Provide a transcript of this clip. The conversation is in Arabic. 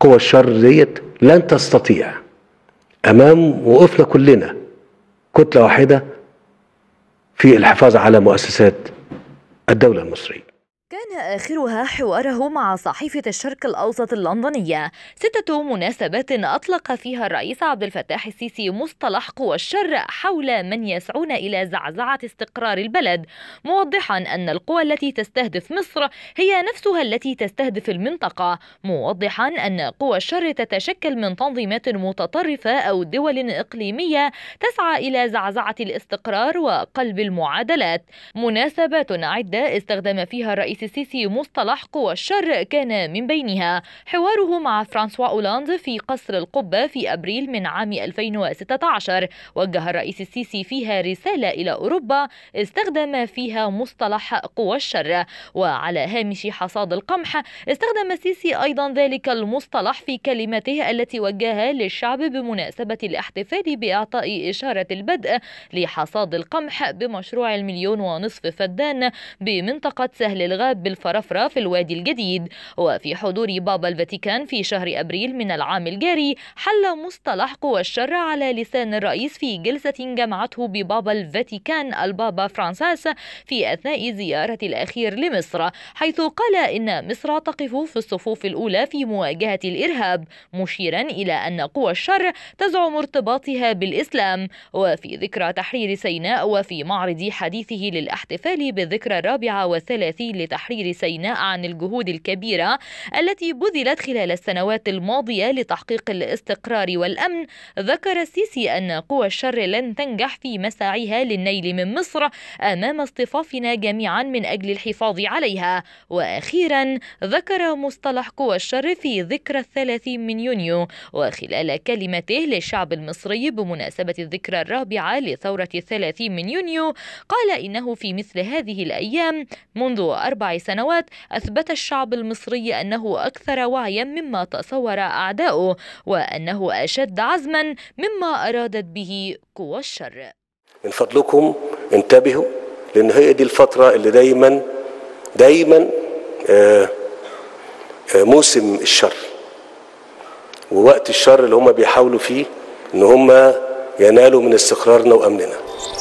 قوى الشر ديت لن تستطيع امام وقفنا كلنا كتله واحده في الحفاظ على مؤسسات الدوله المصريه كان آخرها حواره مع صحيفة الشرق الأوسط اللندنية ستة مناسبات أطلق فيها الرئيس عبد الفتاح السيسي مصطلح قوى الشر حول من يسعون إلى زعزعة استقرار البلد موضحا أن القوى التي تستهدف مصر هي نفسها التي تستهدف المنطقة موضحا أن قوى الشر تتشكل من تنظيمات متطرفة أو دول إقليمية تسعى إلى زعزعة الاستقرار وقلب المعادلات مناسبات عدة استخدم فيها الرئيس السيسي مصطلح قوى الشر كان من بينها حواره مع فرانسوا أولاند في قصر القبة في أبريل من عام 2016 وجه الرئيس السيسي فيها رسالة إلى أوروبا استخدم فيها مصطلح قوى الشر وعلى هامش حصاد القمح استخدم السيسي أيضا ذلك المصطلح في كلمته التي وجهها للشعب بمناسبة الاحتفال بإعطاء إشارة البدء لحصاد القمح بمشروع المليون ونصف فدان بمنطقة سهل الغاب بالفرافرة في الوادي الجديد وفي حضور بابا الفاتيكان في شهر أبريل من العام الجاري حل مصطلح قوى الشر على لسان الرئيس في جلسة جمعته ببابا الفاتيكان البابا فرانساس في أثناء زيارة الأخير لمصر حيث قال إن مصر تقف في الصفوف الأولى في مواجهة الإرهاب مشيرا إلى أن قوى الشر تزعم ارتباطها بالإسلام وفي ذكرى تحرير سيناء وفي معرض حديثه للاحتفال بالذكرى الرابعة والثلاثين لتحرير تحرير سيناء عن الجهود الكبيرة التي بذلت خلال السنوات الماضية لتحقيق الاستقرار والأمن ذكر السيسي أن قوى الشر لن تنجح في مساعيها للنيل من مصر أمام اصطفافنا جميعا من أجل الحفاظ عليها وأخيرا ذكر مصطلح قوى الشر في ذكرى الثلاثين من يونيو وخلال كلمته للشعب المصري بمناسبة الذكرى الرابعة لثورة الثلاثين من يونيو قال إنه في مثل هذه الأيام منذ أربع سنوات أثبت الشعب المصري أنه أكثر وعيا مما تصور أعداؤه وأنه أشد عزما مما أرادت به قوى الشر من فضلكم انتبهوا لأن هي دي الفترة اللي دايما دايما آه، آه، موسم الشر ووقت الشر اللي هم بيحاولوا فيه ان هم ينالوا من استقرارنا وامننا